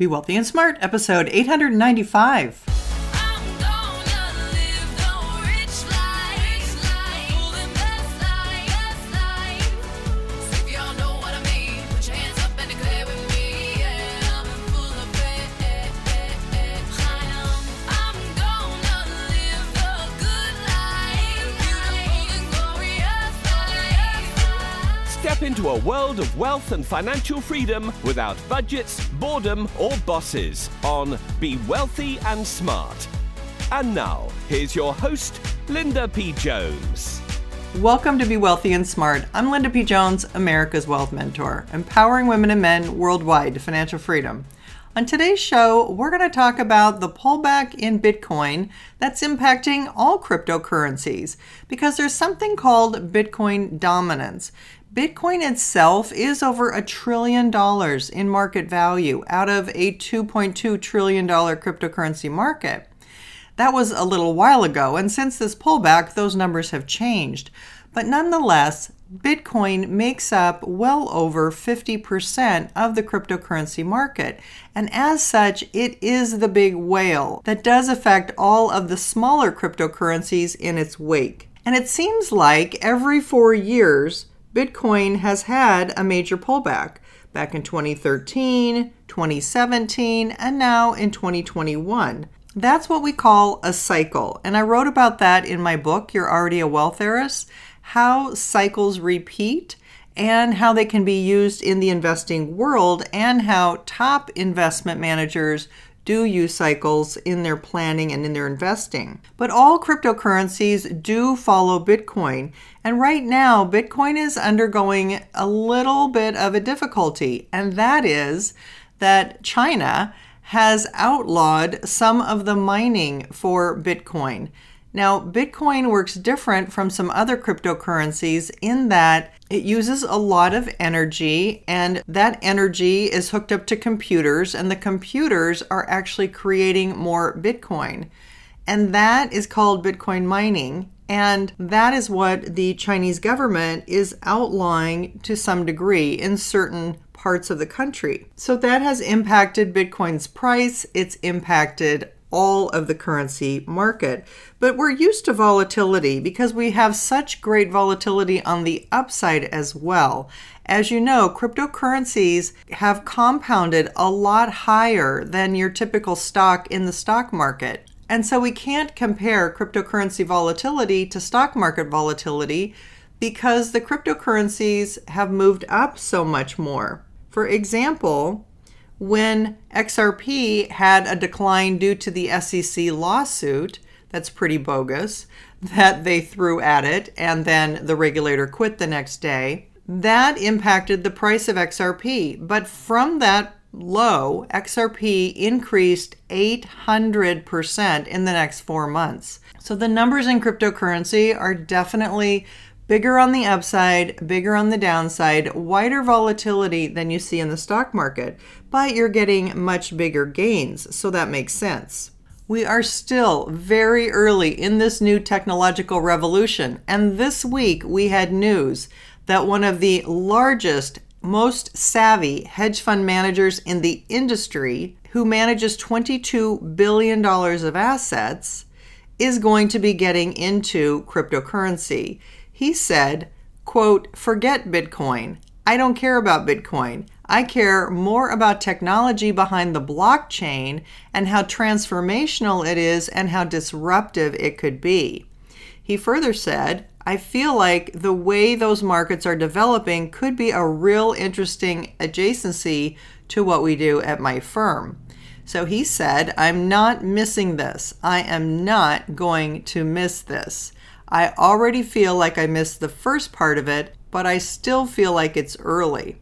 Be Wealthy and Smart, episode 895. into a world of wealth and financial freedom without budgets, boredom, or bosses on Be Wealthy and Smart. And now, here's your host, Linda P. Jones. Welcome to Be Wealthy and Smart. I'm Linda P. Jones, America's Wealth Mentor, empowering women and men worldwide to financial freedom. On today's show, we're going to talk about the pullback in Bitcoin that's impacting all cryptocurrencies because there's something called Bitcoin dominance. Bitcoin itself is over a trillion dollars in market value out of a $2.2 trillion cryptocurrency market. That was a little while ago, and since this pullback, those numbers have changed. But nonetheless, Bitcoin makes up well over 50% of the cryptocurrency market. And as such, it is the big whale that does affect all of the smaller cryptocurrencies in its wake. And it seems like every four years, Bitcoin has had a major pullback back in 2013, 2017, and now in 2021. That's what we call a cycle. And I wrote about that in my book, You're Already a Wealth Heiress How Cycles Repeat and How They Can Be Used in the Investing World, and how top investment managers do use cycles in their planning and in their investing. But all cryptocurrencies do follow Bitcoin. And right now, Bitcoin is undergoing a little bit of a difficulty, and that is that China has outlawed some of the mining for Bitcoin. Now, Bitcoin works different from some other cryptocurrencies in that it uses a lot of energy, and that energy is hooked up to computers, and the computers are actually creating more Bitcoin. And that is called Bitcoin mining. And that is what the Chinese government is outlawing to some degree in certain parts of the country. So that has impacted Bitcoin's price. It's impacted all of the currency market. But we're used to volatility because we have such great volatility on the upside as well. As you know, cryptocurrencies have compounded a lot higher than your typical stock in the stock market. And so we can't compare cryptocurrency volatility to stock market volatility because the cryptocurrencies have moved up so much more. For example, when XRP had a decline due to the SEC lawsuit, that's pretty bogus, that they threw at it, and then the regulator quit the next day. That impacted the price of XRP. But from that low, XRP increased 800% in the next four months. So the numbers in cryptocurrency are definitely Bigger on the upside, bigger on the downside, wider volatility than you see in the stock market, but you're getting much bigger gains, so that makes sense. We are still very early in this new technological revolution, and this week we had news that one of the largest, most savvy hedge fund managers in the industry, who manages $22 billion of assets, is going to be getting into cryptocurrency. He said, quote, forget Bitcoin. I don't care about Bitcoin. I care more about technology behind the blockchain and how transformational it is and how disruptive it could be. He further said, I feel like the way those markets are developing could be a real interesting adjacency to what we do at my firm. So he said, I'm not missing this. I am not going to miss this. I already feel like I missed the first part of it, but I still feel like it's early.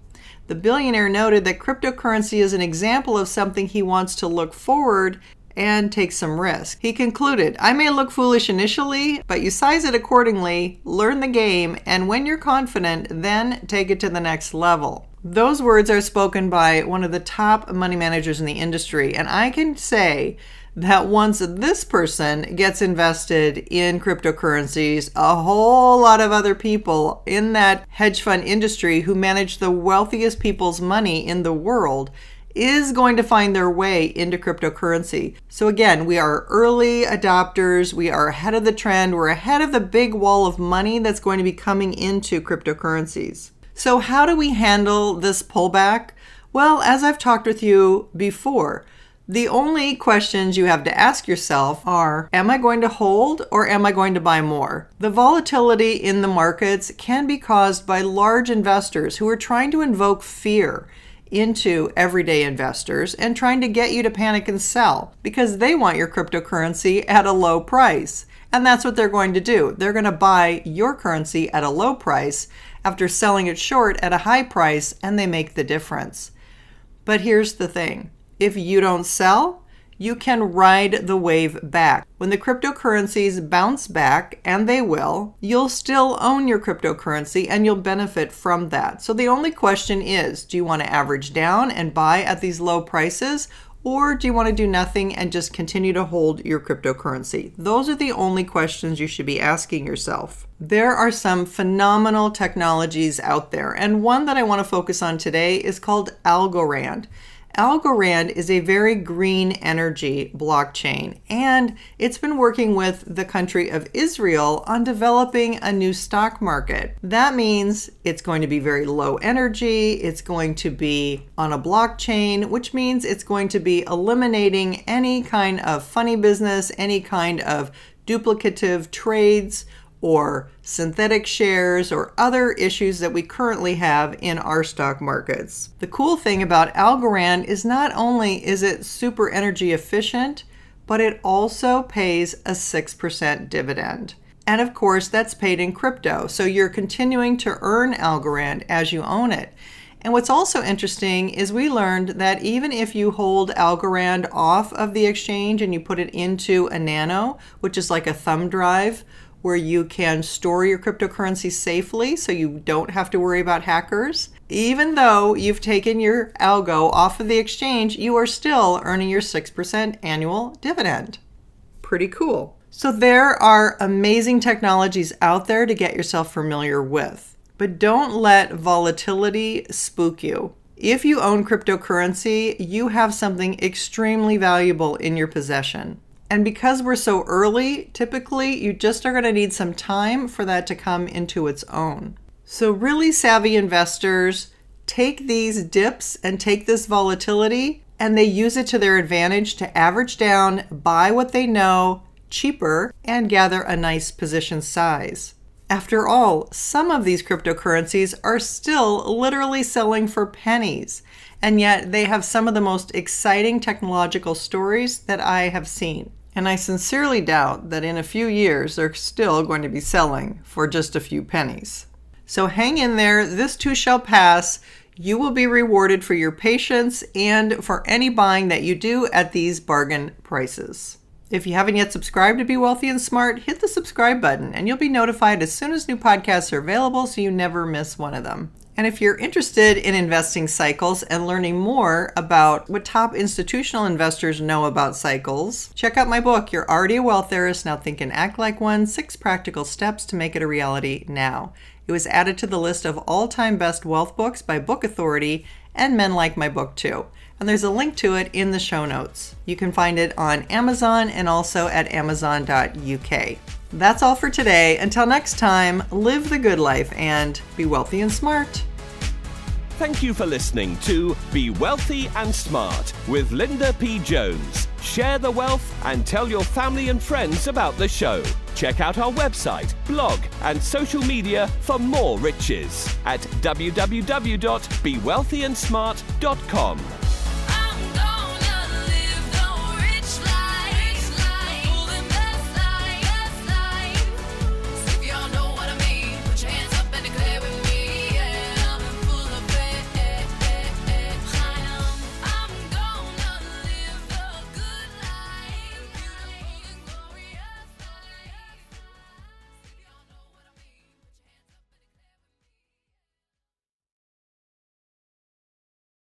The billionaire noted that cryptocurrency is an example of something he wants to look forward and take some risk. He concluded, I may look foolish initially, but you size it accordingly, learn the game, and when you're confident, then take it to the next level. Those words are spoken by one of the top money managers in the industry, and I can say that once this person gets invested in cryptocurrencies, a whole lot of other people in that hedge fund industry who manage the wealthiest people's money in the world is going to find their way into cryptocurrency. So, again, we are early adopters. We are ahead of the trend. We're ahead of the big wall of money that's going to be coming into cryptocurrencies. So, how do we handle this pullback? Well, as I've talked with you before, the only questions you have to ask yourself are Am I going to hold or am I going to buy more? The volatility in the markets can be caused by large investors who are trying to invoke fear into everyday investors and trying to get you to panic and sell because they want your cryptocurrency at a low price. And that's what they're going to do. They're going to buy your currency at a low price after selling it short at a high price and they make the difference. But here's the thing if you don't sell, you can ride the wave back. When the cryptocurrencies bounce back, and they will, you'll still own your cryptocurrency and you'll benefit from that. So the only question is do you want to average down and buy at these low prices? Or do you want to do nothing and just continue to hold your cryptocurrency? Those are the only questions you should be asking yourself. There are some phenomenal technologies out there, and one that I want to focus on today is called Algorand. Algorand is a very green energy blockchain, and it's been working with the country of Israel on developing a new stock market. That means it's going to be very low energy, it's going to be on a blockchain, which means it's going to be eliminating any kind of funny business, any kind of duplicative trades or synthetic shares or other issues that we currently have in our stock markets. The cool thing about Algorand is not only is it super energy efficient, but it also pays a 6% dividend. And of course, that's paid in crypto, so you're continuing to earn Algorand as you own it. And what's also interesting is we learned that even if you hold Algorand off of the exchange and you put it into a Nano, which is like a thumb drive, where you can store your cryptocurrency safely so you don't have to worry about hackers. Even though you've taken your algo off of the exchange, you are still earning your 6% annual dividend. Pretty cool. So, there are amazing technologies out there to get yourself familiar with, but don't let volatility spook you. If you own cryptocurrency, you have something extremely valuable in your possession. And because we're so early, typically you just are going to need some time for that to come into its own. So, really savvy investors take these dips and take this volatility and they use it to their advantage to average down, buy what they know cheaper, and gather a nice position size. After all, some of these cryptocurrencies are still literally selling for pennies, and yet they have some of the most exciting technological stories that I have seen and I sincerely doubt that in a few years they're still going to be selling for just a few pennies. So hang in there, this too shall pass. You will be rewarded for your patience and for any buying that you do at these bargain prices. If you haven't yet subscribed to Be Wealthy and Smart, hit the subscribe button and you'll be notified as soon as new podcasts are available so you never miss one of them. And if you're interested in investing cycles and learning more about what top institutional investors know about cycles, check out my book, You're Already a Wealth Heiress, Now Think and Act Like One Six Practical Steps to Make It a Reality Now. It was added to the list of all time best wealth books by Book Authority, and men like my book too. And there's a link to it in the show notes. You can find it on Amazon and also at amazon.uk. That's all for today. Until next time, live the good life and be wealthy and smart. Thank you for listening to Be Wealthy and Smart with Linda P. Jones. Share the wealth and tell your family and friends about the show. Check out our website, blog, and social media for more riches at www.bewealthyandsmart.com.